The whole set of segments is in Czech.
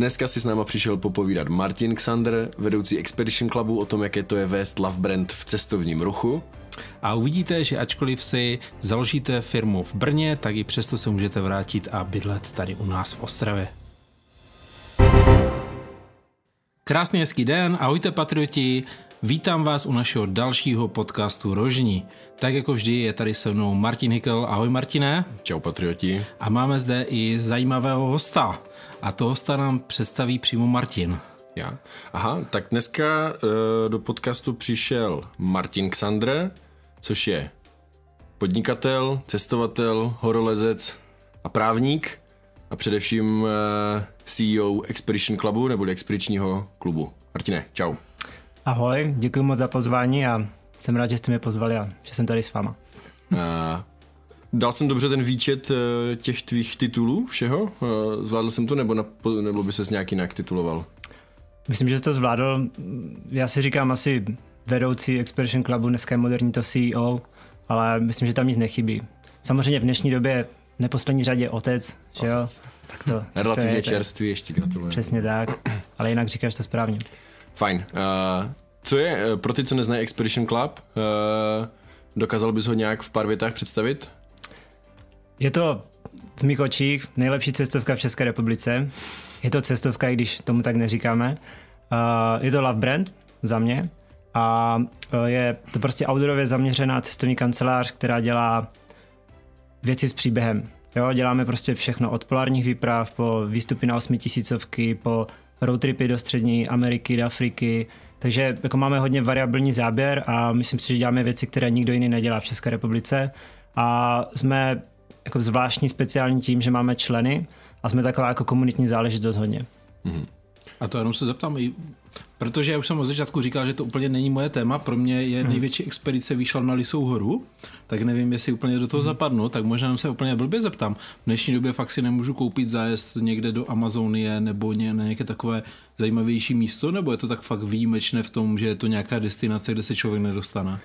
Dneska si s náma přišel popovídat Martin Xander, vedoucí Expedition Clubu o tom, jaké to je vést Love Brand v cestovním ruchu. A uvidíte, že ačkoliv si založíte firmu v Brně, tak i přesto se můžete vrátit a bydlet tady u nás v Ostravě. Krásný hezký den, ahojte patrioti, vítám vás u našeho dalšího podcastu Rožní. Tak jako vždy je tady se mnou Martin Hikel, ahoj Martine. Čau patrioti. A máme zde i zajímavého hosta. A toho hosta nám představí přímo Martin. Já? Aha, tak dneska uh, do podcastu přišel Martin Xandre, což je podnikatel, cestovatel, horolezec a právník a především uh, eh, CEO Expedition Clubu nebo Expedičního klubu. Martine, čau. Ahoj, děkuji moc za pozvání a jsem rád, že jste mě pozvali a že jsem tady s váma. A eh, Dal jsem dobře ten výčet eh, těch tvých titulů všeho? Eh, zvládl jsem to, nebo, na, nebo by ses nějak jinak tituloval? Myslím, že jsi to zvládl. Já si říkám asi vedoucí Expression Clubu, dneska je moderní to CEO, ale myslím, že tam nic nechybí. Samozřejmě v dnešní době v neposlední řadě otec, že jo? Tak to, Relativně to je, čerstvý ještě, gratuluju. Přesně tak, ale jinak říkáš to správně. Fajn. Uh, co je pro ty, co neznají Expedition Club? Uh, dokázal bys ho nějak v pár větách představit? Je to v mých očích nejlepší cestovka v České republice. Je to cestovka, i když tomu tak neříkáme. Uh, je to Love Brand za mě a uh, je to prostě outdoorově zaměřená cestovní kancelář, která dělá věci s příběhem. Jo, děláme prostě všechno od polárních výprav po výstupy na osmitisícovky, po roadtripy do střední Ameriky, do Afriky. Takže jako máme hodně variabilní záběr a myslím si, že děláme věci, které nikdo jiný nedělá v České republice. A jsme jako zvláštní, speciální tím, že máme členy a jsme taková jako komunitní záležitost hodně. Mm-hmm. A to jenom se zeptám, protože já už jsem od začátku říkal, že to úplně není moje téma, pro mě je mhm. největší expedice vyšla na Lisou horu, tak nevím, jestli úplně do toho mm-hmm. zapadnu, tak možná se úplně blbě zeptám. V dnešní době fakt si nemůžu koupit zájezd někde do Amazonie nebo ně, na nějaké takové zajímavější místo, nebo je to tak fakt výjimečné v tom, že je to nějaká destinace, kde se člověk nedostane?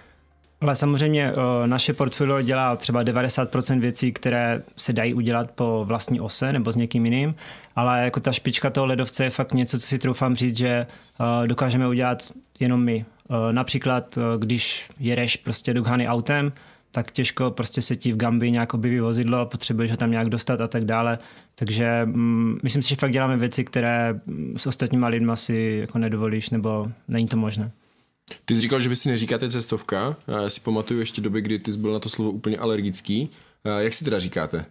Ale samozřejmě eh, naše portfolio dělá třeba 90% věcí, které se dají udělat po vlastní ose nebo s někým jiným, ale jako ta špička toho ledovce je fakt něco, co si troufám říct, že eh, dokážeme udělat jenom my. Eh, například, když jedeš prostě do Ghany autem, tak těžko prostě se ti v Gambii nějak objeví vozidlo, potřebuješ ho tam nějak dostat a tak dále. Takže mm, myslím si, že fakt děláme věci, které mm, s ostatníma lidma si jako nedovolíš, nebo není to možné. Ty jsi říkal, že vy si neříkáte cestovka. Já si pamatuju ještě doby, kdy ty jsi byl na to slovo úplně alergický. Jak si teda říkáte?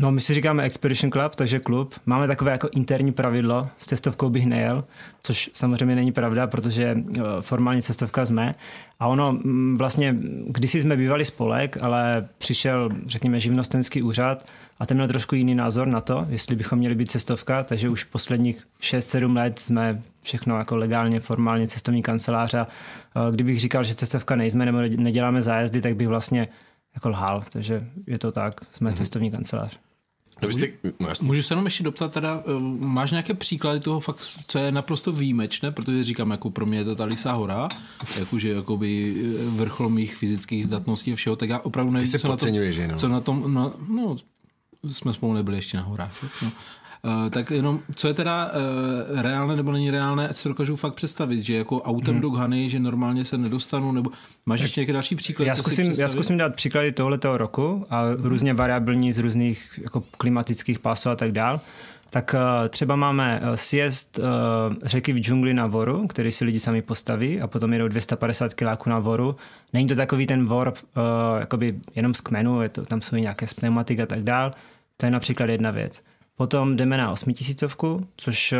No, my si říkáme Expedition Club, takže klub. Máme takové jako interní pravidlo, s cestovkou bych nejel, což samozřejmě není pravda, protože eh, formálně cestovka jsme. A ono, mm, vlastně, kdysi jsme bývali spolek, ale přišel, řekněme, živnostenský úřad, a ten měl trošku jiný názor na to, jestli bychom měli být cestovka, takže už posledních 6-7 let jsme všechno jako legálně, formálně cestovní kanceláře. A kdybych říkal, že cestovka nejsme nebo neděláme zájezdy, tak bych vlastně jako lhal, takže je to tak, jsme mm-hmm. cestovní kancelář. No, můžu, no, můžu se jenom ještě doptat, teda, eh, máš nějaké příklady toho fakt, co je naprosto výjimečné, protože říkám, jako pro mě je to ta Lisa Hora, jakože jakoby eh, vrchol mých fyzických zdatností a všeho, tak já opravdu nevím, Ty se co, na tom, že no. co na tom, no, no jsme spolu nebyli ještě na horách. No. Uh, tak jenom, co je teda uh, reálné nebo není reálné, ať se dokážu fakt představit, že jako autem hmm. do Ghany, že normálně se nedostanu, nebo máš ještě nějaké další příklady? Já zkusím, já zkusím dát příklady tohoto roku a hmm. různě variabilní z různých jako klimatických pásů a tak dál. Tak uh, třeba máme sjezd uh, řeky v džungli na voru, který si lidi sami postaví a potom jedou 250 kiláků na voru. Není to takový ten vor uh, jenom z kmenu, je to, tam jsou nějaké pneumatik a tak dál to je například jedna věc. Potom jdeme na osmitisícovku, což eh,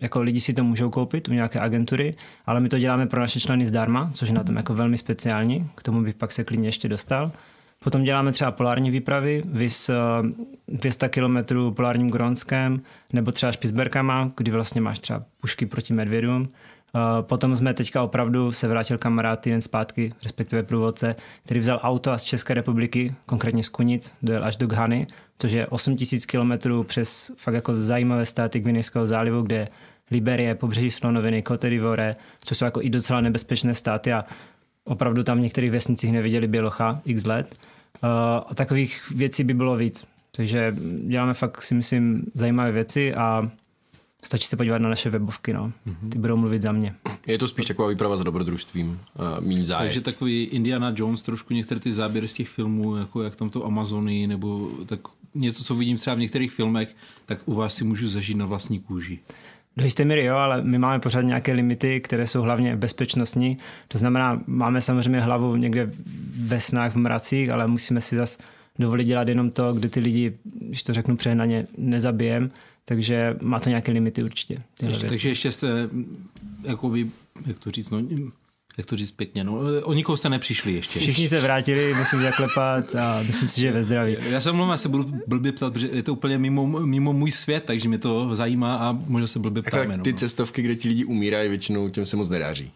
jako lidi si to můžou koupit u nějaké agentury, ale my to děláme pro naše členy zdarma, což je na tom jako velmi speciální, k tomu bych pak se klidně ještě dostal. Potom děláme třeba polární výpravy, vys 200 eh, km polárním Gronskem, nebo třeba Špisberkama, kdy vlastně máš třeba pušky proti medvědům. Eh, potom jsme teďka opravdu se vrátil kamarád týden zpátky, respektive průvodce, který vzal auto z České republiky, konkrétně z Kunic, dojel až do Ghany což je 8000 km kilometrů přes fakt jako zajímavé státy Gvinejského zálivu, kde Liberie, pobřeží Slonoviny, Cote d'Ivoire, což jsou jako i docela nebezpečné státy a opravdu tam v některých vesnicích neviděli bělocha x let. Uh, a takových věcí by bylo víc. Takže děláme fakt, si myslím, zajímavé věci a Stačí se podívat na naše webovky, no. Mm-hmm. Ty budou mluvit za mě. Je to spíš taková výprava za dobrodružstvím, uh, míň zájezd. Takže takový Indiana Jones, trošku některé ty záběry z těch filmů, jako jak tam to Amazony, nebo tak něco, co vidím třeba v některých filmech, tak u vás si můžu zažít na vlastní kůži. Do jisté míry jo, ale my máme pořád nějaké limity, které jsou hlavně bezpečnostní. To znamená, máme samozřejmě hlavu někde ve snách, v mracích, ale musíme si zas dovolit dělat jenom to, kde ty lidi, když to řeknu přehnaně, nezabijem takže má to nějaké limity určitě. Ještě, takže ještě jste, eh, jakoby, jak to říct, no, jak to říct pěkně, no, eh, o nikoho jste nepřišli ještě. Všichni se vrátili, musím zaklepat a myslím si, že je ve zdraví. Já se omlouvám, já se budu blbě ptat, protože je to úplně mimo, mimo můj svět, takže mě to zajímá a možná se blbě ptám. Jako no, ty no. cestovky, kde ti lidi umírají, většinou těm se moc nedáří.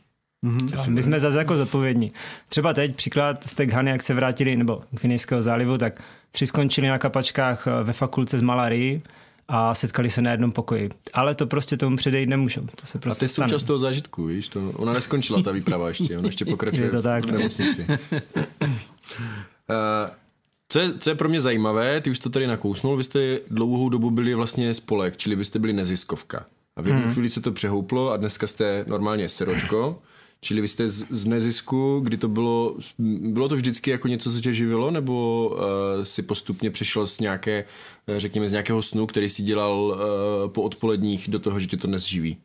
Mm-hmm. My jsme zase jako zodpovědní. Třeba teď příklad z Teghany, jak se vrátili, nebo Gvinejského zálivu, tak tři skončili na kapačkách eh, ve fakulce z Malarii, a setkali se na jednom pokoji. Ale to prostě tomu předejít nemůžu. To se prostě a to je součást toho zážitku, víš? To, ona neskončila ta výprava ještě, ona ještě pokračuje je to tak, v nemocnici. uh, co je, co je pro mě zajímavé, ty už to tady nakousnul, vy jste dlouhou dobu byli vlastně spolek, čili vy jste byli neziskovka. A v jednu hmm. chvíli se to přehouplo a dneska jste normálně seročko. Čili vy jste z, z nezisku, kdy to bylo, bylo to vždycky jako něco, co tě živilo, nebo uh, si postupně přišel z nějaké, eh, řekněme, z nějakého snu, který si dělal uh, po odpoledních do toho, že tě to dnes živí?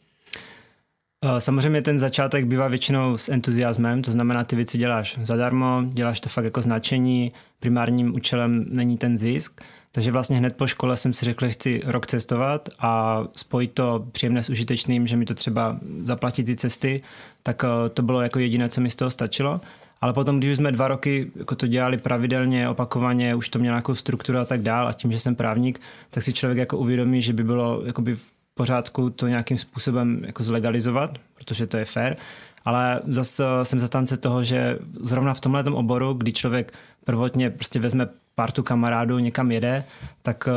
Samozřejmě ten začátek bývá většinou s entuziasmem, to znamená, ty věci děláš zadarmo, děláš to fakt jako značení, primárním účelem není ten zisk, takže vlastně hned po škole jsem si řekl, že chci rok cestovat a spojit to příjemné s užitečným, že mi to třeba zaplatí ty cesty, tak eh, to bylo jako jediné, co mi z toho stačilo. Ale potom, když už jsme dva roky jako to dělali pravidelně, opakovaně, už to mělo nějakou strukturu a tak dál a tím, že jsem právník, tak si člověk jako uvědomí, že by bylo jakoby v pořádku to nějakým způsobem jako zlegalizovat, protože to je fair. Ale zase eh, jsem zastánce toho, že zrovna v tomhle oboru, kdy člověk prvotně prostě vezme partu kamarádů někam jede, tak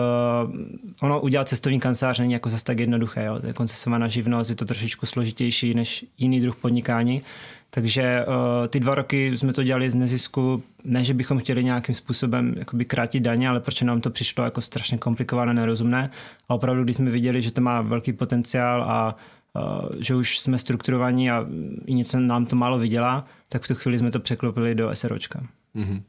uh, ono udělat cestovní kancelář není jako zase tak jednoduché. Jo. To je koncesovaná živnost, je to trošičku složitější než jiný druh podnikání. Takže uh, ty dva roky jsme to dělali z nezisku, ne, že bychom chtěli nějakým způsobem jakoby krátit daně, ale proč nám to přišlo jako strašně komplikované, nerozumné. A opravdu, když jsme viděli, že to má velký potenciál a eh, že už jsme strukturovaní a i něco nám to málo vydělá, tak v tu chvíli jsme to překlopili do SROčka. Mm-hmm.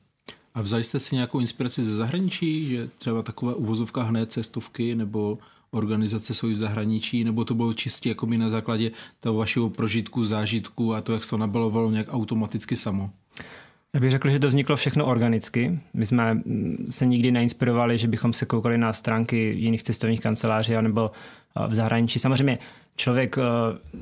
A vzali jste si nějakou inspiraci ze zahraničí, že třeba takové uvozovka hned cestovky nebo organizace jsou v zahraničí, nebo to bylo čistě jako by na základě toho vašeho prožitku, zážitku a to, jak se to nabalovalo nějak automaticky samo? Já bych řekl, že to vzniklo všechno organicky. My jsme mm, se nikdy neinspirovali, že bychom se koukali na stránky jiných cestovních kanceláří nebo v zahraničí. Samozřejmě člověk uh,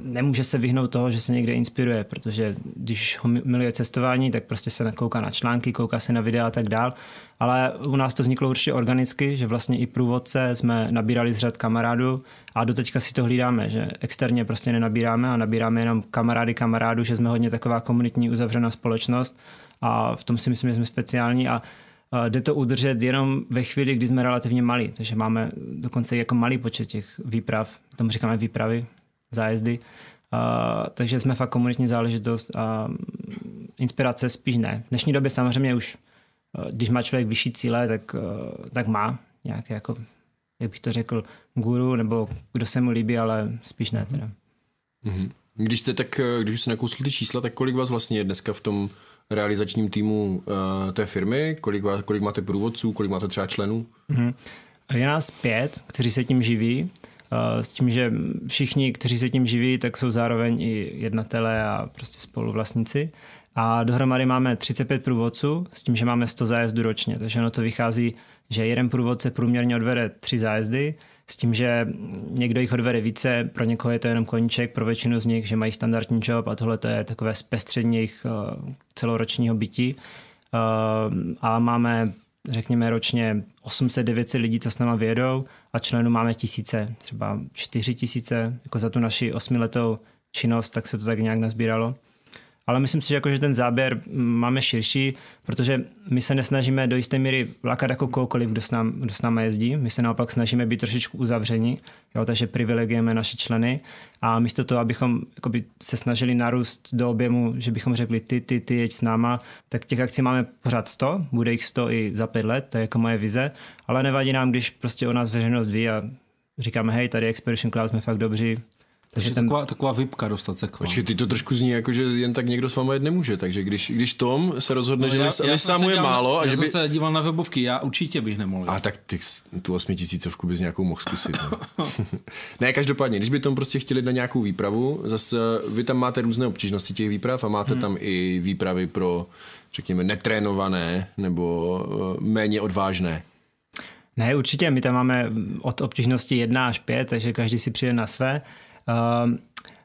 nemůže se vyhnout toho, že se někde inspiruje, protože když ho miluje cestování, tak prostě se kouká na články, kouká se na videa a tak dál. Ale u nás to vzniklo určitě organicky, že vlastně i průvodce jsme nabírali z řad kamarádů a doteďka si to hlídáme, že externě prostě nenabíráme a nabíráme jenom kamarády kamarádu, že jsme hodně taková komunitní uzavřená společnost a v tom si myslím, že jsme speciální a jde to udržet jenom ve chvíli, kdy jsme relativně malí, takže máme dokonce jako malý počet těch výprav, tomu říkáme výpravy, zájezdy, a, takže jsme fakt komunitní záležitost a mm, inspirace spíš ne. V dnešní době samozřejmě už, když má člověk vyšší cíle, tak, tak má nějaké jako, jak bych to řekl, guru nebo kdo se mu líbí, ale spíš ne mhm. teda. Mm-hmm. Když jste tak, e, když jste nakousli ty čísla, tak kolik vás vlastně je dneska v tom realizačním týmu uh, té firmy? Kolik, kolik máte průvodců, kolik máte třeba členů? Mm-hmm. Je nás pět, kteří se tím živí. Uh, s tím, že všichni, kteří se tím živí, tak jsou zároveň i jednatelé a prostě spoluvlastníci. A dohromady máme 35 průvodců, s tím, že máme 100 zájezdů ročně. Takže ono to vychází, že jeden průvodce průměrně odvede tři zájezdy, s tím, že někdo jich odvede více, pro někoho je to jenom koníček, pro většinu z nich, že mají standardní job a tohle to je takové zpestření jejich eh, celoročního bytí. Eh, a máme, řekněme, ročně 800-900 lidí, co s náma vědou a členů máme tisíce, třeba 4 tisíce, jako za tu naši osmiletou činnost, tak se to tak nějak nazbíralo ale myslím si, že, jako, že ten záběr mm, máme širší, protože my se nesnažíme do jisté míry lakat jako kohokoliv, kdo s, nám, kdo s náma jezdí. My se naopak snažíme být trošičku uzavření, jo, takže privilegujeme naše členy a místo toho, abychom jakoby, se snažili narůst do objemu, že bychom řekli ty, ty, ty, jeď s náma, tak těch akcí máme pořád 100, bude jich 100 i za 5 let, to je jako moje vize, ale nevadí nám, když prostě o nás veřejnost ví a říkáme, hej, tady Expedition Cloud jsme fakt dobří, takže ten... taková, taková vypka dostat se k vám. Počkej, ty to trošku zní jako, že jen tak někdo s váma jet nemůže, takže když, když Tom se rozhodne, no, že já, lis, já lisá mu je málo... A já že by... se díval na webovky, já určitě bych nemohl. A tak ty, tu osmitisícovku bys nějakou mohl zkusit. Ne? No. ne, každopádně, když by Tom prostě chtěli na nějakou výpravu, zase vy tam máte různé obtížnosti těch výprav a máte hmm. tam i výpravy pro, řekněme, netrénované nebo eh, méně odvážné. Ne, určitě, my tam máme od obtížnosti 1 až 5, takže každý si přijde na své. Ehm,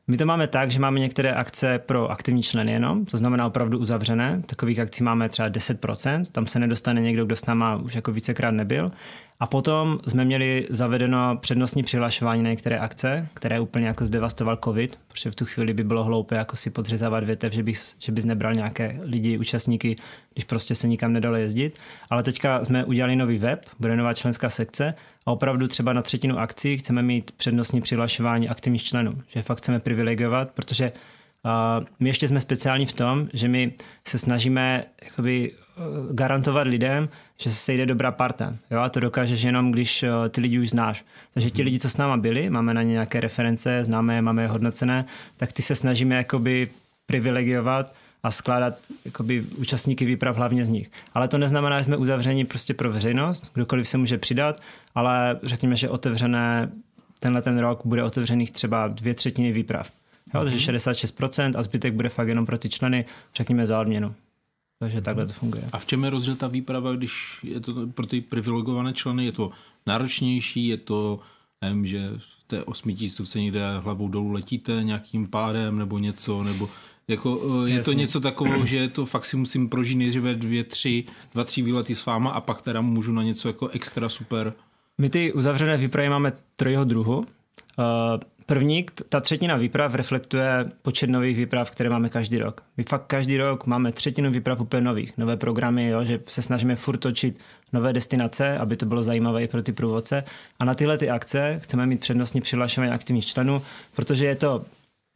my to máme tak, že máme některé akce pro aktivní členy jenom, to znamená opravdu uzavřené. Takových akcí máme třeba 10%, tam se nedostane někdo, kdo s náma už jako vícekrát nebyl. A potom jsme měli zavedeno přednostní přihlašování na některé akce, které úplně jako zdevastoval covid, protože v tu chvíli by bylo hloupé jako si podřezávat větev, že bys, že bys nebral nějaké lidi, účastníky, když prostě se nikam nedalo jezdit. Ale teďka jsme udělali nový web, bude nová členská sekce a opravdu třeba na třetinu akcí chceme mít přednostní přihlašování aktivních členů, že fakt chceme privilegovat, protože Uh, my ještě jsme speciální v tom, že my se snažíme jakoby, e, garantovat lidem, že se sejde dobrá parta. Jo? A to dokážeš jenom, když uh, ty lidi už znáš. Takže ti lidi, co s náma byli, máme na ně nějaké reference, známe je, máme je hodnocené, tak ty se snažíme jakoby privilegiovat a skládat jakoby, účastníky výprav hlavně z nich. Ale to neznamená, že jsme uzavřeni prostě pro veřejnost, kdokoliv se může přidat, ale řekněme, že otevřené tenhle ten rok bude otevřených třeba dvě třetiny výprav. Jo, mm-hmm. takže 66% a zbytek bude fakt jenom pro ty členy, řekněme za odměnu. Takže takhle to funguje. A v čem je rozdíl ta výprava, když je to pro ty privilegované členy, je to náročnější, je to, nevím, že v té osmitistovce někde hlavou dolů letíte nějakým pádem nebo něco, nebo jako, eh, je Jasně. to něco takového, že to fakt si musím prožít nejdříve dvě, tři, dva, tři výlety s váma a pak teda můžu na něco jako extra super. My ty uzavřené výpravy máme trojho druhu. Eh, první, ta třetina výprav reflektuje počet nových výprav, které máme každý rok. My fakt každý rok máme třetinu výprav úplně nových, nové programy, jo, že se snažíme furt točit nové destinace, aby to bylo zajímavé i pro ty průvodce. A na tyhle ty akce chceme mít přednostně přihlašené aktivních členů, protože je to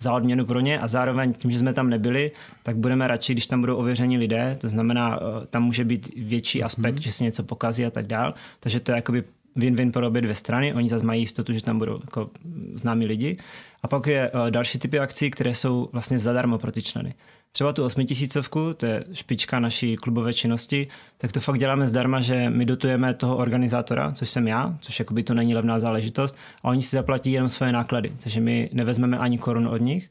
za odměnu pro ně a zároveň tím, že jsme tam nebyli, tak budeme radši, když tam budou ověření lidé, to znamená, eh, tam může být větší mhm. aspekt, hmm. že se něco pokazí a tak dál, takže to je jakoby win-win pro obě dvě strany, oni zase mají jistotu, že tam budou jako známí lidi. A pak je eh, další typy akcí, které jsou vlastně zadarmo pro ty členy. Třeba tu osmitisícovku, to je špička naší klubové činnosti, tak to fakt děláme zdarma, že my dotujeme toho organizátora, což jsem já, což jakoby to není levná záležitost, a oni si zaplatí jenom svoje náklady, takže my nevezmeme ani korun od nich.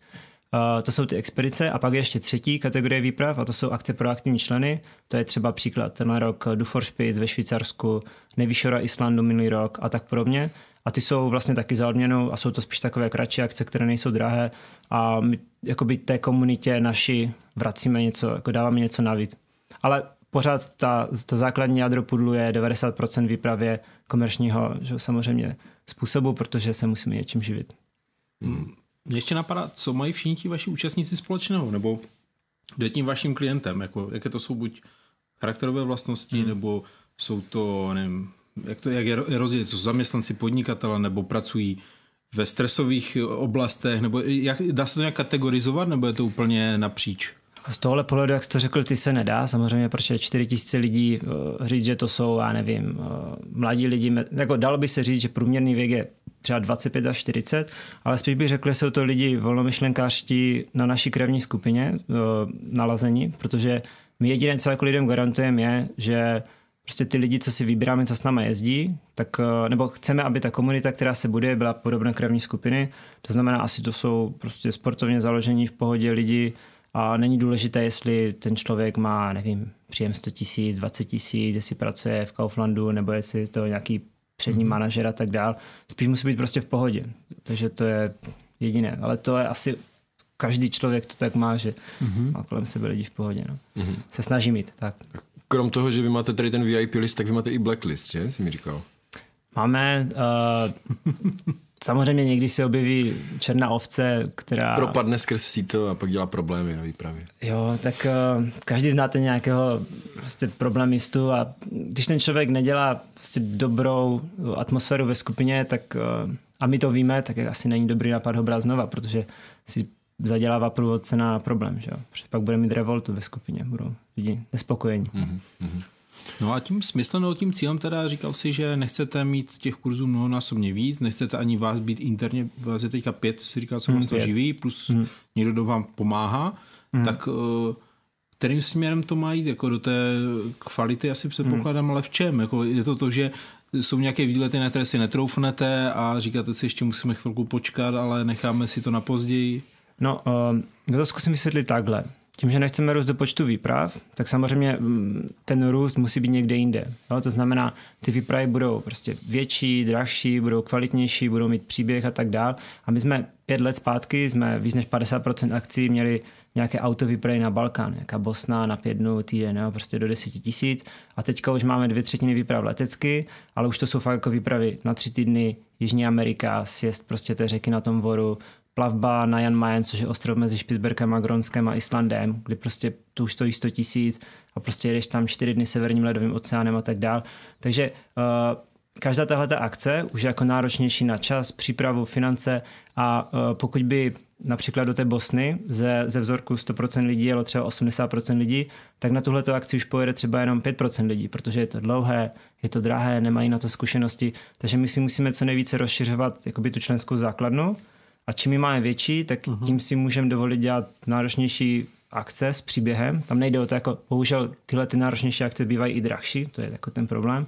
Uh, to jsou ty expedice a pak je ještě třetí kategorie výprav a to jsou akce pro aktivní členy. To je třeba příklad ten rok Duforspitz ve Švýcarsku, Nevyšora Islandu minulý rok a tak podobně. A ty jsou vlastně taky za odměnu a jsou to spíš takové kratší akce, které nejsou drahé a my jakoby té komunitě naši vracíme něco, jako dáváme něco navíc. Ale pořád ta, to základní jádro pudlu je 90% výpravě komerčního že samozřejmě způsobu, protože se musíme něčím živit. Hmm. Mě ještě napadá, co mají všichni ti vaši účastníci společného, nebo kdo je tím vaším klientem, jako, jaké to jsou buď charakterové vlastnosti, hmm. nebo jsou to, nevím, jak, to, jak je co jsou zaměstnanci podnikatele, nebo pracují ve stresových oblastech, nebo jak, dá se to nějak kategorizovat, nebo je to úplně napříč? Z tohohle pohledu, jak jste to řekl, ty se nedá. Samozřejmě, proč je 4 000 lidí eh, říct, že to jsou, já nevím, eh, mladí lidi. Jako dalo by se říct, že průměrný věk je třeba 25 až 40, ale spíš bych řekl, že jsou to lidi volnomyšlenkářští na naší krevní skupině eh, nalazení, protože my jediné, co jako lidem garantujeme, je, že prostě ty lidi, co si vybíráme, co s námi jezdí, tak, eh, nebo chceme, aby ta komunita, která se bude, byla podobné krevní skupiny. To znamená, asi to jsou prostě sportovně založení v pohodě lidi a není důležité, jestli ten člověk má, nevím, příjem 100 tisíc, 20 tisíc, jestli pracuje v Kauflandu, nebo jestli je to nějaký přední mm-hmm. manažer a tak dál. Spíš musí být prostě v pohodě. Takže to je jediné. Ale to je asi každý člověk to tak má, že mm-hmm. má kolem sebe lidi v pohodě. No. Mm-hmm. Se snaží mít, tak krom toho, že vy máte tady ten VIP list, tak vy máte i blacklist, že? Jsi mi říkal. Máme, uh, samozřejmě někdy se objeví černá ovce, která... Propadne skrz síto a pak dělá problémy na výpravě. Jo, tak uh, každý znáte nějakého prostě problémistu a když ten člověk nedělá prostě dobrou atmosféru ve skupině, tak uh, a my to víme, tak asi není dobrý nápad ho brát znova, protože si zadělává průvodce na problém, že jo? Protože pak bude mít revoltu ve skupině, budou lidi nespokojení. Mm-hmm. No a tím smyslem, no tím cílem teda říkal si, že nechcete mít těch kurzů mnohonásobně víc, nechcete ani vás být interně, vás je teďka pět, si říkal, co mhm, vás vlastně to živí, plus mm. někdo do vám pomáhá, mm. tak eh, kterým směrem to má jít, jako do té kvality asi předpokládám, mm. ale v čem? Jako je to to, že jsou nějaké výlety, na které si netroufnete a říkáte si, ještě musíme chvilku počkat, ale necháme si to na později? No, ehm, já to zkusím vysvětlit takhle. Tím, že nechceme růst do počtu výprav, tak samozřejmě mm, ten růst musí být někde jinde. Jo? To znamená, ty výpravy budou prostě větší, dražší, budou kvalitnější, budou mít příběh a tak dál. A my jsme pět let zpátky, jsme víc než 50% akcí měli nějaké auto výpravy na Balkán, jaká Bosna na pět dnů, týden, jo? prostě do 10 tisíc. A teďka už máme dvě třetiny výprav letecky, ale už to jsou fakt jako výpravy na tři týdny, Jižní Amerika, sjezd prostě té řeky na tom voru, plavba na Jan Mayen, což je ostrov mezi Špicberkem a Gronskem a Islandem, kdy prostě to už stojí 100 tisíc a prostě jedeš tam čtyři dny severním ledovým oceánem a tak dál. Takže uh, každá tahle ta akce už je jako náročnější na čas, přípravu, finance a uh, pokud by například do té Bosny ze, ze vzorku 100% lidí jelo třeba 80% lidí, tak na tuhle akci už pojede třeba jenom 5% lidí, protože je to dlouhé, je to drahé, nemají na to zkušenosti, takže my si musíme co nejvíce rozšiřovat jakoby tu členskou základnu, a čím ji máme větší, tak uh-huh. tím si můžeme dovolit dělat náročnější akce s příběhem. Tam nejde o to, jako bohužel tyhle ty náročnější akce bývají i drahší, to je jako ten problém.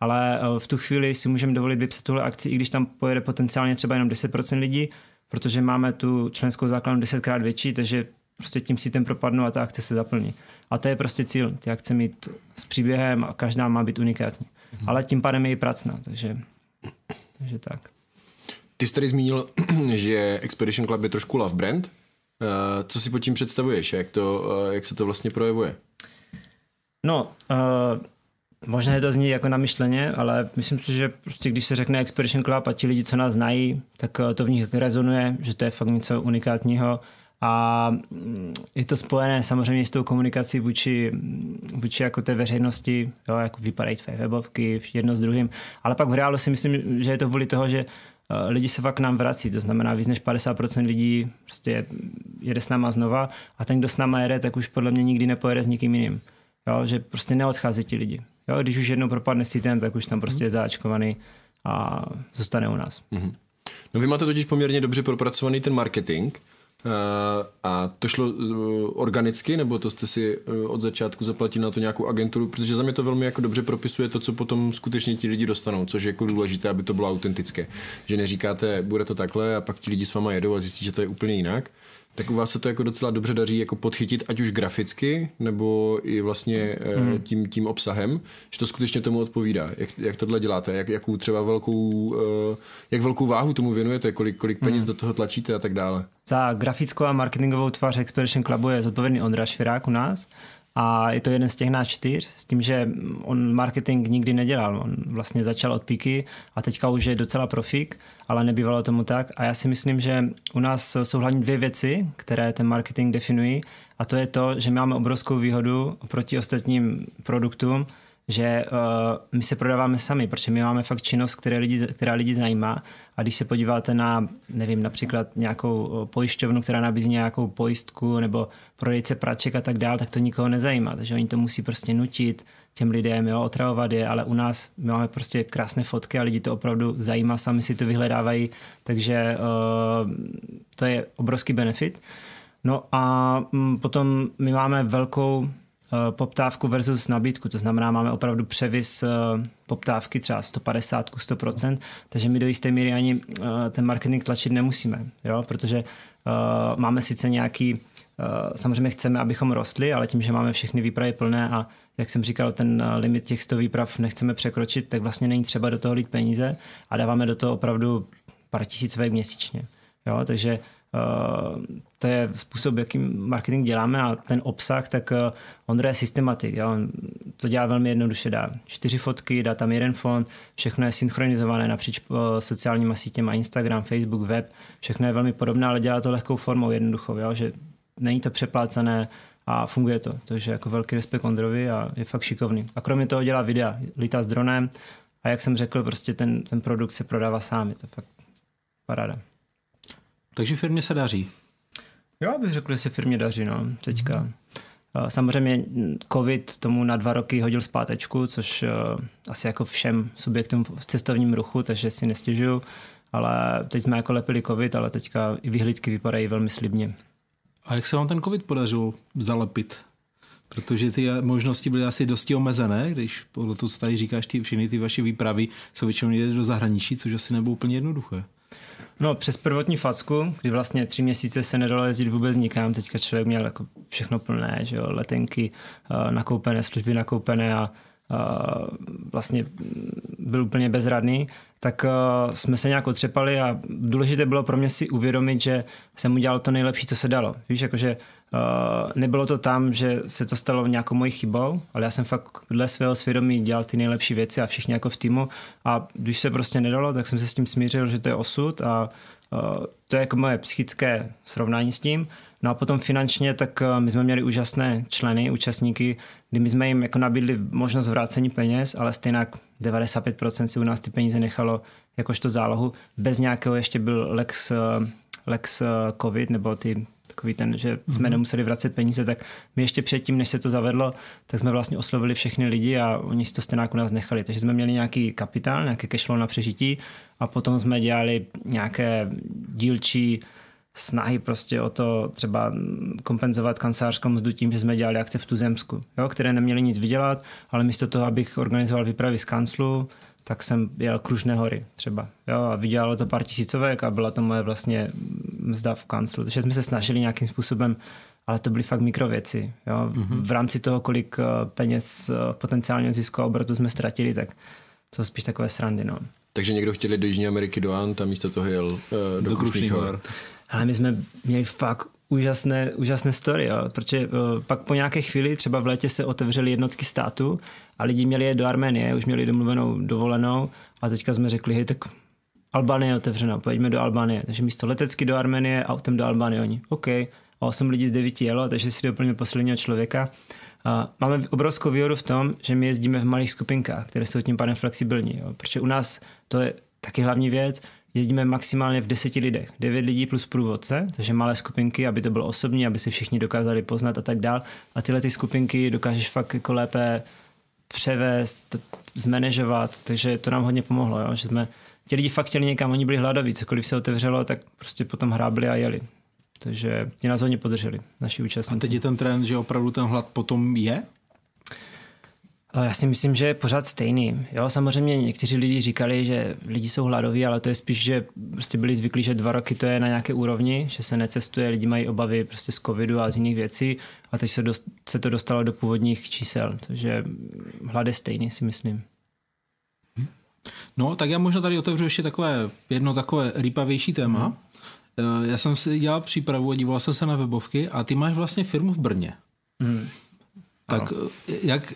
Ale eh, v tu chvíli si můžeme dovolit vypsat tuhle akci, i když tam pojede potenciálně třeba jenom 10% lidí, protože máme tu členskou základnu 10krát větší, takže prostě tím si ten propadnou a ta akce se zaplní. A to je prostě cíl, ty akce mít s příběhem a každá má být unikátní. Mm-hmm. Ale tím pádem je i pracná, takže, takže tak. Ty jsi tady zmínil, že Expedition Club je trošku love brand. Eh, co si pod tím představuješ? Jak, to, eh, jak se to vlastně projevuje? No, uh, možná je to zní jako namyšleně, ale myslím si, že prostě když se řekne Expedition Club a ti lidi, co nás znají, tak to v nich rezonuje, že to je fakt něco unikátního. A mm, je to spojené samozřejmě s tou komunikací vůči, vůči jako té veřejnosti, jo, jako vypadají tvé webovky, jedno s druhým. Ale pak v reálu si myslím, že je to vůli toho, že Eh, lidi se fakt k nám vrací, to znamená víc než 50% lidí prostě jede s náma znova a ten, kdo s náma jede, tak už podle mě nikdy nepojede s nikým jiným. Jo, že prostě neodchází ti lidi. Jo, když už jednou propadne sítem, tak už tam prostě je záčkovaný a zůstane u nás. Mm-hmm. No vy máte totiž poměrně dobře propracovaný ten marketing. Eh, a to šlo eh, organicky, nebo to jste si eh, od začátku zaplatili na to nějakou agenturu? Protože za mě to velmi jako dobře propisuje to, co potom skutečně ti lidi dostanou, což je jako důležité, aby to bylo autentické. Že neříkáte, bude to takhle a pak ti lidi s váma jedou a zjistí, že to je úplně jinak, tak u vás se to jako docela dobře daří jako podchytit, ať už graficky, nebo i vlastně mm. tím, tím obsahem, že to skutečně tomu odpovídá. Jak, jak tohle děláte? Jak, jakou třeba velkou, eh, jak velkou váhu tomu věnujete? Kolik, kolik hmm. peněz mm. do toho tlačíte a tak dále? Za grafickou a marketingovou tvář Expedition Clubu je zodpovědný Ondra Švirák u nás. A je to jeden z těch nás čtyř, s tím, že on marketing nikdy nedělal. On vlastně začal od píky a teďka už je docela profik ale nebývalo tomu tak. A já si myslím, že u nás jsou hlavně dvě věci, které ten marketing definují, a to je to, že máme obrovskou výhodu proti ostatním produktům, že uh, my se prodáváme sami, protože my máme fakt činnost, které lidi, která lidi zajímá a když se podíváte na, nevím, například nějakou eh, pojišťovnu, která nabízí nějakou pojistku nebo prodejce praček a tak dál, tak to nikoho nezajímá, takže oni to musí prostě nutit těm lidem, jo, otravovat je, ale u nás my máme prostě krásné fotky a lidi to opravdu zajímá, sami si to vyhledávají, takže uh, to je obrovský benefit. No a mm, potom my máme velkou Eh, poptávku versus nabídku. To znamená, máme opravdu převis eh, poptávky třeba 150 100%, takže my do jisté míry ani eh, ten marketing tlačit nemusíme, jo? protože máme sice nějaký samozřejmě chceme, abychom rostli, ale tím, že máme všechny výpravy plné a jak jsem říkal, ten limit těch 100 výprav nechceme překročit, tak vlastně není třeba do toho lít peníze a dáváme do toho opravdu pár tisíc měsíčně. Jo? Takže Eh, to je způsob, jakým marketing děláme a ten obsah, tak eh, Ondra je systematik. Jo? On to dělá velmi jednoduše, dá čtyři fotky, dá tam jeden fond, všechno je synchronizované napříč eh, sociálníma sítěma, Instagram, Facebook, web, všechno je velmi podobné, ale dělá to lehkou formou, jednoduchou, jo? že není to přeplácané, a funguje to. Takže jako velký respekt Ondrovi a je fakt šikovný. A kromě toho dělá videa, lítá s dronem a jak jsem řekl, prostě ten, ten produkt se prodává sám, je to fakt paráda. Takže firmě se daří? Jo, bych řekl, že se firmě daří, no, teďka. mm Samozřejmě covid tomu na dva roky hodil zpátečku, což eh, asi jako všem subjektům v cestovním ruchu, takže si nestěžuju, ale teď jsme jako lepili covid, ale teďka i vyhlídky vypadají velmi slibně. A jak se vám ten covid podařilo zalepit? Protože ty možnosti byly asi dosti omezené, když podle toho, co tady říkáš, ty všechny ty vaše výpravy jsou většinou jde do zahraničí, což asi nebylo úplně jednoduché. No přes prvotní facku, kdy vlastně tři měsíce se nedalo jezdit vůbec nikam, teďka člověk měl jako všechno plné, že jo, letenky eh, nakoupené, služby nakoupené a eh, vlastně byl úplně bezradný, tak eh, jsme se nějak otřepali a důležité bylo pro mě si uvědomit, že jsem udělal to nejlepší, co se dalo. Víš, jakože Uh, nebylo to tam, že se to stalo nějakou mojí chybou, ale já jsem fakt dle svého svědomí dělal ty nejlepší věci a všichni jako v týmu a když se prostě nedalo, tak jsem se s tím smířil, že to je osud a uh, to je jako moje psychické srovnání s tím. No a potom finančně, tak uh, my jsme měli úžasné členy, účastníky, kdy my jsme jim jako nabídli možnost vrácení peněz, ale stejně 95% si u nás ty peníze nechalo jakožto zálohu. Bez nějakého ještě byl lex, lex covid nebo ty takový ten, že jsme mm-hmm. nemuseli vracet peníze, tak my ještě předtím, než se to zavedlo, tak jsme vlastně oslovili všechny lidi a oni si to stejnáku nás nechali. Takže jsme měli nějaký kapitál, nějaké cashflow na přežití a potom jsme dělali nějaké dílčí snahy prostě o to třeba kompenzovat kancelářskou mzdu tím, že jsme dělali akce v Tuzemsku, jo, které neměly nic vydělat, ale místo toho, abych organizoval výpravy z kanclu, tak jsem jel Kružné hory třeba. Jo, a vydělalo to pár tisícovek a byla to moje vlastně mzda v kanclu. Takže jsme se snažili nějakým způsobem, ale to byly fakt mikrověci. Jo. Mm-hmm. V rámci toho, kolik eh, peněz eh, potenciálního zisku a obratu jsme ztratili, tak to spíš takové srandy. No. Takže někdo chtěl do Jižní Ameriky do Ant a místo toho jel uh, do, do Krušných hor. Ale my jsme měli fakt úžasné, úžasné story, jo. protože uh, pak po nějaké chvíli, třeba v létě se otevřely jednotky státu a lidi měli je do Arménie, už měli domluvenou dovolenou a teďka jsme řekli, hej, tak Albánie je otevřena, pojďme do Albánie. Takže místo letecky do Arménie, autem do Albánie oni. OK. A 8 lidí z 9 jelo, takže si doplnil posledního člověka. A máme obrovskou výhodu v tom, že my jezdíme v malých skupinkách, které jsou tím pádem flexibilní. Jo. Protože u nás to je taky hlavní věc, jezdíme maximálně v deseti lidech. Devět lidí plus průvodce, což je malé skupinky, aby to bylo osobní, aby si všichni dokázali poznat a tak dál. A tyhle ty skupinky dokážeš fakt jako lépe převést, zmanežovat, takže to nám hodně pomohlo, jo? že jsme ti lidi fakt chtěli někam, oni byli hladoví, cokoliv se otevřelo, tak prostě potom hrábli a jeli. Takže ti nás hodně podrželi, naši účastníci. A teď je ten trend, že opravdu ten hlad potom je? Já si myslím, že je pořád stejný. Jo, samozřejmě někteří lidi říkali, že lidi jsou hladoví, ale to je spíš, že prostě byli zvyklí, že dva roky to je na nějaké úrovni, že se necestuje, lidi mají obavy prostě z covidu a z jiných věcí a teď se, dost, se to dostalo do původních čísel, takže hlad je stejný, si myslím. No, tak já možná tady otevřu ještě takové, jedno takové rýpavější téma. Hmm. Já jsem si dělal přípravu a díval jsem se na webovky a ty máš vlastně firmu v Brně. Hmm. Tak no. Eh, jak...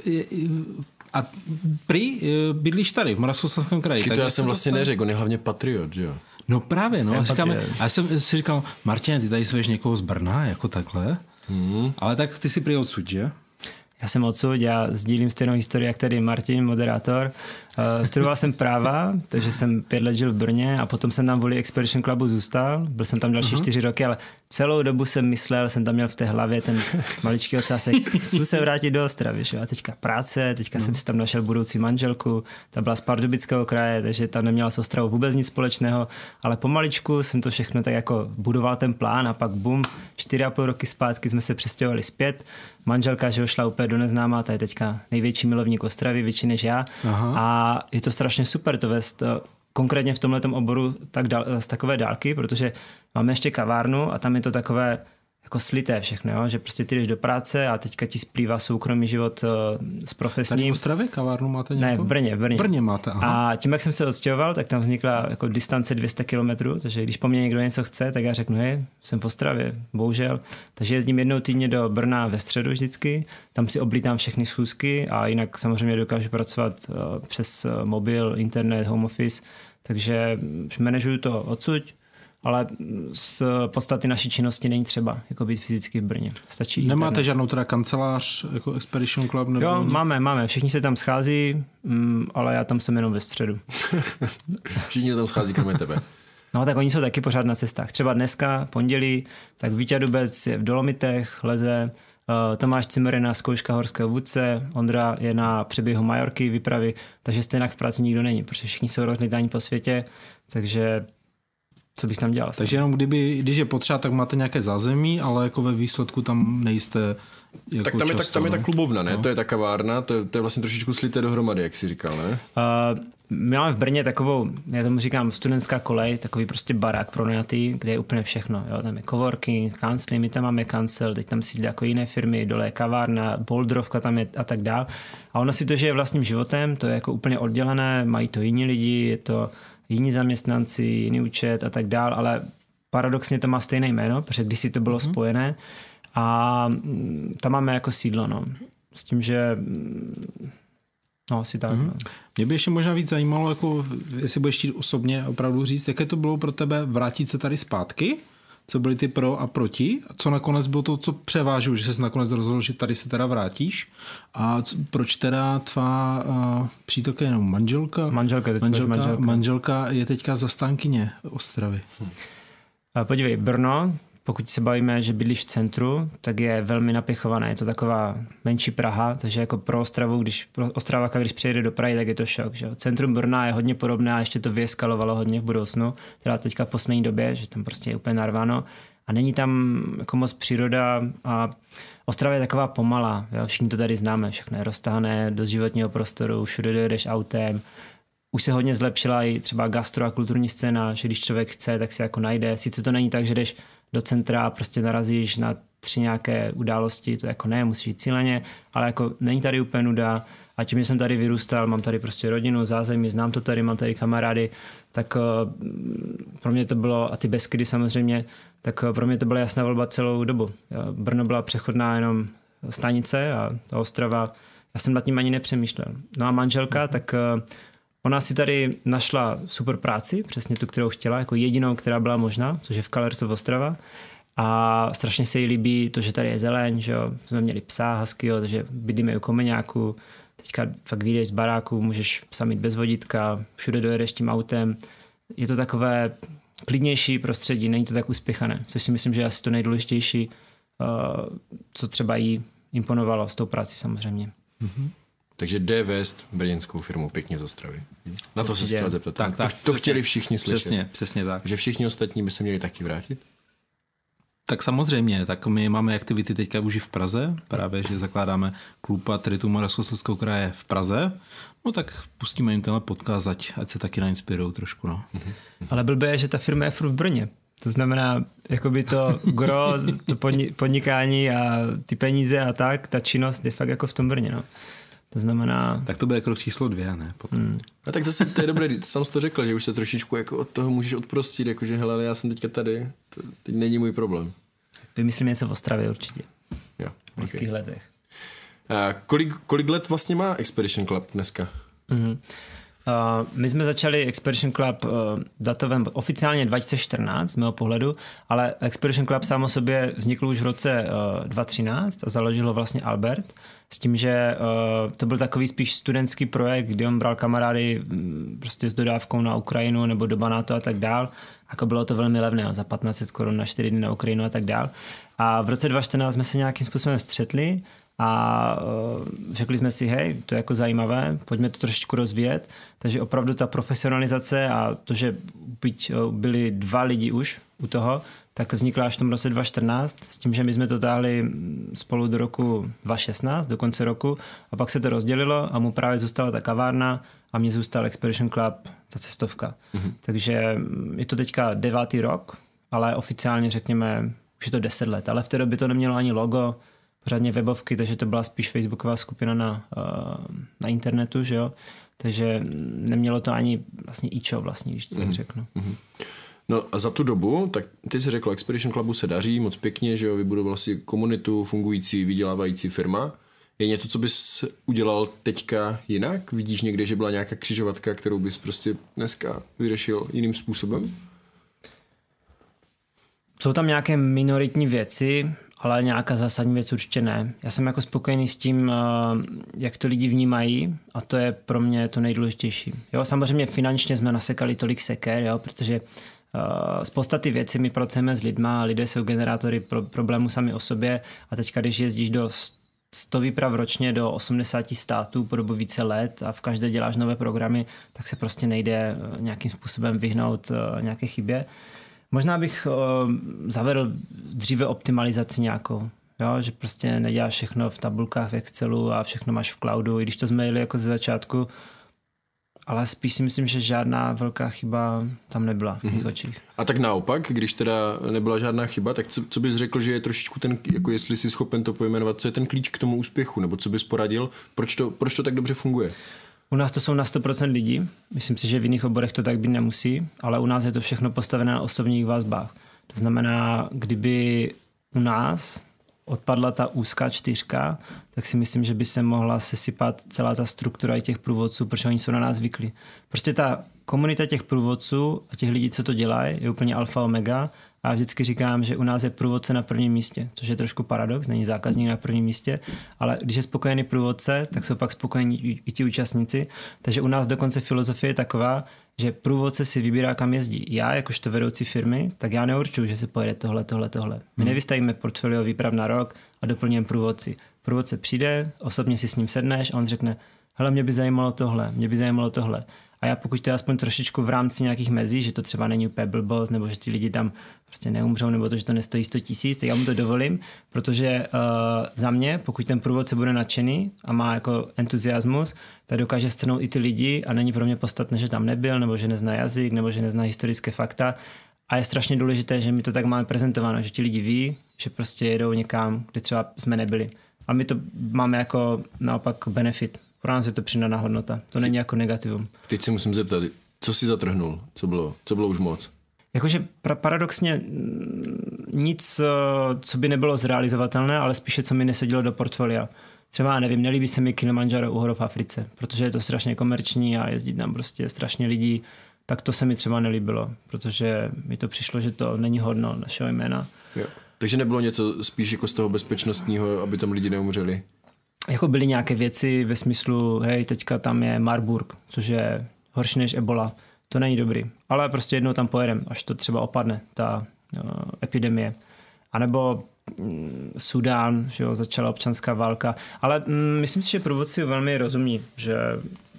A prý eh, bydlíš tady, v Moravskoslezském kraji. Taky to já jsem vlastně neřekl, on je hlavně patriot, že jo? No právě, no. A, říkáme, a já jsem si říkal, Martin, ty tady svěš někoho z Brna, jako takhle. Hmm. Ale tak ty si prý odsud, že? Já jsem odsud, já sdílím stejnou historii, jak tady Martin, moderátor. Eh, studoval jsem práva, takže jsem pět let žil v Brně a potom jsem tam volí Expedition Clubu zůstal. Byl jsem tam další uh-huh. čtyři roky, ale celou dobu jsem myslel, jsem tam měl v té hlavě ten maličký ocásek. Chci se vrátit do Ostravy, že? A teďka práce, teďka uh-huh. jsem mhm. si tam našel budoucí manželku, ta byla z Pardubického kraje, takže tam neměla s Ostravou vůbec nic společného, ale pomaličku jsem to všechno tak jako budoval ten plán a pak bum, čtyři a půl roky zpátky jsme se přestěhovali zpět. Manželka, že ho šla úplně do neznámá, ta je teďka největší milovník Ostravy, větší než já. Aha. A a je to strašně super to vést eh, konkrétně v tomhle oboru tak dál, eh, z takové dálky, protože máme ještě kavárnu a tam je to takové jako slité všechno, jo? že prostě ty jdeš do práce a teďka ti splývá soukromý život eh, s profesním. Tady v Ostravě kavárnu máte nějakou? Ne, v Brně, v Brně. V Brně máte, aha. A tím, jak jsem se odstěhoval, tak tam vznikla jako distance 200 km, takže když po mně někdo něco chce, tak já řeknu, hej, jsem v Ostravě, bohužel. Takže jezdím jednou týdně do Brna ve středu vždycky, tam si oblítám všechny schůzky a jinak samozřejmě dokážu pracovat eh, přes eh, mobil, internet, home office, takže manažuju to odsud, ale z podstaty naší činnosti není třeba jako být fyzicky v Brně. Stačí Nemáte internet. žádnou teda kancelář jako Expedition Club? Nebo jo, máme, máme. Všichni se tam schází, mm, ale já tam jsem jenom ve středu. Všichni se tam schází kromě tebe. No tak oni jsou taky pořád na cestách. Třeba dneska, pondělí, tak Vítě Dubec je v Dolomitech, leze, uh, Tomáš Cimer je na zkouška Horského vůdce, Ondra je na přeběhu Majorky, výpravy, takže stejně v práci nikdo není, protože všichni jsou rozlítáni po světě, takže co bych tam dělal. Takže jsem. jenom kdyby, když je potřeba, tak máte nějaké zázemí, ale jako ve výsledku tam nejste jako tak tam, často, je, tak tam je ta no. klubovna, ne? No. To je ta kavárna, to je, to je vlastně trošičku slité dohromady, jak jsi říkal, ne? Uh, my máme v Brně takovou, já tomu říkám studentská kolej, takový prostě barák pronajatý, kde je úplně všechno. Jo? Tam je coworking, kancly, my tam máme kancel, teď tam sídlí jako jiné firmy, dole je kavárna, boldrovka tam je a tak dál. A ono si to žije vlastním životem, to je jako úplně oddělené, mají to jiní lidi, je to jiní zaměstnanci, jiný účet a tak dál, ale paradoxně to má stejné jméno, protože když si to bylo mhm. spojené a mm, tam máme jako sídlo, no. S tím, že mm, No, asi tak. Mm-hmm. No. Mě by ještě možná víc zajímalo, jako, jestli budeš chtít osobně opravdu říct, jaké to bylo pro tebe vrátit se tady zpátky co byly ty pro a proti, co nakonec bylo to, co převážilo, že jsi nakonec rozhodl, že tady se teda vrátíš a co, proč teda tvá uh, přítelka, jenom manželka? Manželka, teď manželka, manželka. manželka je teďka zastánkyně Ostravy. Hm. Eh, podívej, Brno, pokud se bavíme, že bydlíš v centru, tak je velmi napěchované. Je to taková menší Praha, takže jako pro Ostravu, když pro Ostraváka, když přijede do Prahy, tak je to šok. Že? Centrum Brna je hodně podobné a ještě to vyeskalovalo hodně v budoucnu, teda teďka v poslední době, že tam prostě je úplně narváno a není tam jako moc příroda a Ostrava je taková pomalá, jo? všichni to tady známe, všechno je roztahané do životního prostoru, všude dojedeš autem, už se hodně zlepšila i třeba gastro a kulturní scéna, že když člověk chce, tak si jako najde. Sice to není tak, že jdeš do centra prostě narazíš na tři nějaké události, to jako ne, musíš jít cíleně, ale jako není tady úplně nuda a tím, že jsem tady vyrůstal, mám tady prostě rodinu, zázemí, znám to tady, mám tady kamarády, tak eh, pro mě to bylo, a ty beskydy samozřejmě, tak eh, pro mě to byla jasná volba celou dobu. Eh, Brno byla přechodná jenom stanice a ta Ostrava, já jsem nad tím ani nepřemýšlel. No a manželka, mhm. tak Ona si tady našla super práci, přesně tu, kterou chtěla, jako jedinou, která byla možná, což je v v Ostrava. A strašně se jí líbí to, že tady je zeleň, že jsme měli psa jo, takže bydlíme u komeňáku, teďka fakt vyjdeš z baráku, můžeš samit bez vodítka, všude dojedeš tím autem. Je to takové klidnější prostředí, není to tak uspěchané, což si myslím, že je asi to nejdůležitější, eh, co třeba jí imponovalo s tou prací samozřejmě. Mm-hmm. Takže jde vést brněnskou firmu pěkně z Ostravy. Hm? Na to Určitě. se chtěl zeptat. Tak, tak, to, to chtěli všichni slyšet. Přesně, přesně tak. Že všichni ostatní by se měli taky vrátit? Tak samozřejmě, tak my máme aktivity teďka už i v Praze, právě, že zakládáme klub a Tritu Moravskoslezského kraje v Praze, no tak pustíme jim tenhle podcast, ať, ať se taky nainspirují trošku, no. Mhm, mhm. Ale blbé je, že ta firma je furt v Brně. To znamená, jakoby to gro, to podnikání a ty peníze a tak, ta činnost je fakt jako v tom Brně, no. To znamená... Tak to bude krok číslo dvě, ne? Potom. Hmm. A tak zase to je dobré, sám jsi to řekl, že už se trošičku jako od toho můžeš odprostit, jakože hele, já jsem teďka tady, to teď není můj problém. Vymyslím něco v Ostravě určitě. Jo, v nízkých okay. letech. A kolik, kolik let vlastně má Expedition Club dneska? Mm-hmm. Uh, my jsme začali Expedition Club uh, datovém oficiálně 2014 z mého pohledu, ale Expedition Club sám o sobě vznikl už v roce uh, eh, 2013 a založil ho vlastně Albert s tím, že uh, to byl takový spíš studentský projekt, kdy on bral kamarády um, prostě s dodávkou na Ukrajinu nebo do Banátu a tak dál. Jako bylo to velmi levné, za 15 korun na 4 dny na Ukrajinu a tak dál. A v roce 2014 jsme se nějakým způsobem střetli, a eh, řekli jsme si, hej, to je jako zajímavé, pojďme to trošičku rozvíjet. Takže opravdu ta profesionalizace a to, že byť eh, byli dva lidi už u toho, tak vznikla až v tom roce 2014 s tím, že my jsme to dáli mm, spolu do roku 2016, do konce roku a pak se to rozdělilo a mu právě zůstala ta kavárna a mě zůstal Expedition Club, ta cestovka. Mm-hmm. Takže mm, je to teďka devátý rok, ale oficiálně řekněme, už je to deset let, ale v té době to nemělo ani logo, pořádně webovky, takže to byla spíš facebooková skupina na, eh, na internetu, že jo. Takže nemělo to ani vlastně ičo vlastně, když to tak mhm. řeknu. Mm-hmm. No a za tu dobu, tak ty jsi řekl, Expedition Clubu se daří moc pěkně, že jo, vybudoval si komunitu, fungující, vydělávající firma. Je něco, co bys udělal teďka jinak? Vidíš někde, že byla nějaká křižovatka, kterou bys prostě dneska vyřešil jiným způsobem? Jsou tam nějaké minoritní věci, ale nějaká zásadní věc určitě ne. Já jsem jako spokojený s tím, eh, jak to lidi vnímají a to je pro mě to nejdůležitější. Jo, samozřejmě finančně jsme nasekali tolik seker, jo, protože z eh, podstaty věci my pracujeme s lidma a lidé jsou generátory pro, problémů sami o sobě a teďka, když jezdíš do 100 výprav ročně do 80 států po dobu více let a v každé děláš nové programy, tak se prostě nejde eh, nějakým způsobem vyhnout nějaké chybě. Možná bych uh, zavedl dříve optimalizaci nějakou. Jo, že prostě neděláš všechno v tabulkách v Excelu a všechno máš v cloudu, i když to jsme jeli jako ze začátku, ale spíš si myslím, že žádná velká chyba tam nebyla v mých mhm. očích. A tak naopak, když teda nebyla žádná chyba, tak co, co bys řekl, že je trošičku ten, jako jestli jsi schopen to pojmenovat, co je ten klíč k tomu úspěchu, nebo co bys poradil, proč to, proč to tak dobře funguje? U nás to jsou na 100% lidí. Myslím si, že v jiných oborech to tak být nemusí, ale u nás je to všechno postavené na osobních vazbách. To znamená, kdyby u nás odpadla ta úzká čtyřka, tak si myslím, že by se mohla sesypat celá ta struktura i těch průvodců, protože oni jsou na nás zvyklí. Prostě ta komunita těch průvodců a těch lidí, co to dělají, je úplně alfa omega a vždycky říkám, že u nás je průvodce na prvním místě, což je trošku paradox, není zákazník na prvním místě, ale když je spokojený průvodce, tak jsou pak spokojení i ti účastníci. Takže u nás dokonce filozofie je taková, že průvodce si vybírá, kam jezdí. Já, jakožto vedoucí firmy, tak já neurčuju, že se pojede tohle, tohle, tohle. My hmm. nevystavíme portfolio výprav na rok a doplňujeme průvodci. Průvodce přijde, osobně si s ním sedneš a on řekne, hele, mě by zajímalo tohle, mě by zajímalo tohle. A já pokud to je aspoň trošičku v rámci nějakých mezí, že to třeba není úplně blbost, nebo že ti lidi tam prostě neumřou, nebo to, že to nestojí 100 tisíc, tak já mu to dovolím, protože uh, za mě, pokud ten průvodce bude nadšený a má jako entuziasmus, tak dokáže strnout i ty lidi a není pro mě podstatné, že tam nebyl, nebo že nezná jazyk, nebo že nezná historické fakta. A je strašně důležité, že my to tak máme prezentováno, že ti lidi ví, že prostě jedou někam, kde třeba jsme nebyli. A my to máme jako naopak benefit pro nás je to přidaná hodnota. To není jako negativum. Teď se musím zeptat, co si zatrhnul? Co bylo, co bylo už moc? Jakože paradoxně mm, nic, eh, co by nebylo zrealizovatelné, ale spíše co mi nesedělo do portfolia. Třeba, nevím, nelíbí se mi Kilimanjaro u v Africe, protože je to strašně komerční a jezdí tam prostě strašně lidí. Tak to se mi třeba nelíbilo, protože mi to přišlo, že to není hodno našeho jména. Jo. Takže nebylo něco spíš jako z toho bezpečnostního, aby tam lidi neumřeli? jako byly nějaké věci ve smyslu, hej, teďka tam je Marburg, což je horší než Ebola, to není dobrý. Ale prostě jednou tam pojedem, až to třeba opadne, ta uh, epidemie. A nebo mm, Sudán, že jo, začala občanská válka. Ale mm, myslím si, že průvodci velmi rozumí, že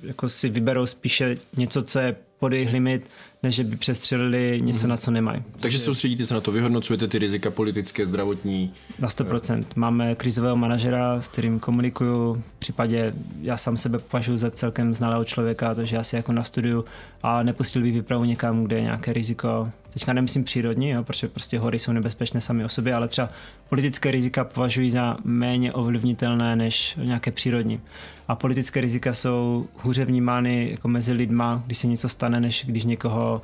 jako si vyberou spíše něco, co je pod jejich limit než by přestřelili něco, mm-hmm. na co nemají. Takže, Takže soustředíte se na to, vyhodnocujete ty rizika politické, zdravotní? Na 100%. Máme krizového manažera, s kterým komunikuju, v případě já sám sebe považuji za celkem znalého člověka, takže já si jako nastuduju a nepustil bych výpravu někam, kde je nějaké riziko teďka nemyslím přírodní, jo, protože prostě hory jsou nebezpečné sami o sobě, ale třeba politické rizika považují za méně ovlivnitelné než nějaké přírodní. A politické rizika jsou hůře vnímány jako mezi lidma, když se něco stane, než když někoho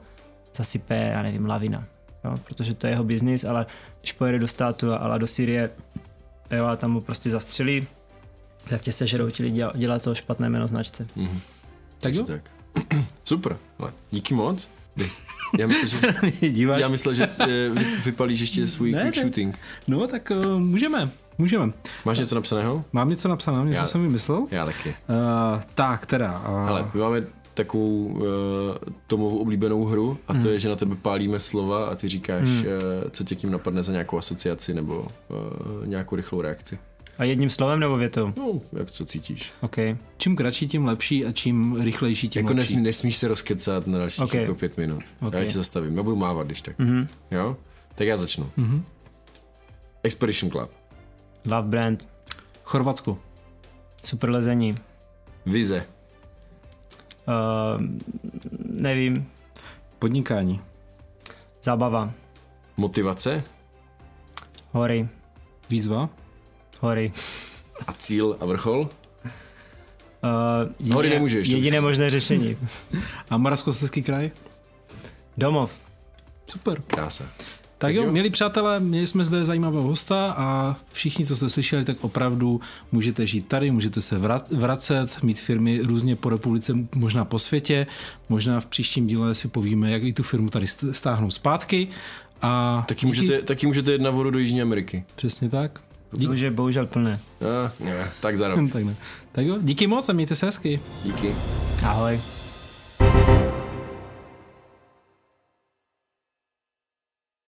zasype, já nevím, lavina. Jo, protože to je jeho biznis, ale když pojede do státu a do Syrie, jo, a tam ho prostě zastřelí, tak tě sežerou ti lidi dělá to špatné jméno značce. Mm-hmm. Tak jo. Tak. Super, díky moc. Já myslím, že, já myslel, že eh, vypalíš ještě svůj ne, quick shooting. No, tak uh, můžeme. Můžeme. Máš něco napsaného? Mám něco napsaného, něco já, jsem vymyslel. Já taky. Uh, tak teda. Uh... Hele, my máme takovou uh, tomovou oblíbenou hru a mm. to hmm. je, že na tebe pálíme slova a ty říkáš, mm. uh, co tě tím napadne za nějakou asociaci nebo uh, nějakou rychlou reakci. A jedním slovem nebo větou? No, jak co cítíš. OK. Čím kratší, tím lepší a čím rychlejší, tím Jako lepší. Nesmí, nesmíš se rozkecat na dalších okay. jako pět minut. Okay. Já tě zastavím. Já budu mávat, když tak. Mm-hmm. Jo? Tak já začnu. Mm-hmm. Expedition Club. Love Brand. Chorvatsko. Super lezení. Vize. Uh, nevím. Podnikání. Zábava. Motivace. Hory. Výzva hory. A cíl a vrchol? Uh, jediné, hory nemůžeš. Jediné už. možné řešení. a Moravskoslezský kraj? Domov. Super. Krása. Tak, jo, měli milí přátelé, měli jsme zde zajímavého hosta a všichni, co jste slyšeli, tak opravdu můžete žít tady, můžete se vracet, mít firmy různě po republice, možná po světě, možná v příštím díle si povíme, jak i tu firmu tady stáhnout zpátky. A taky, díky... můžete, taky můžete jedna vodu do Jižní Ameriky. Přesně tak. Díky. To už je bohužel plné. No, ne, tak za rok. tak, ne. tak jo, díky moc a mějte se hezky. Díky. Ahoj.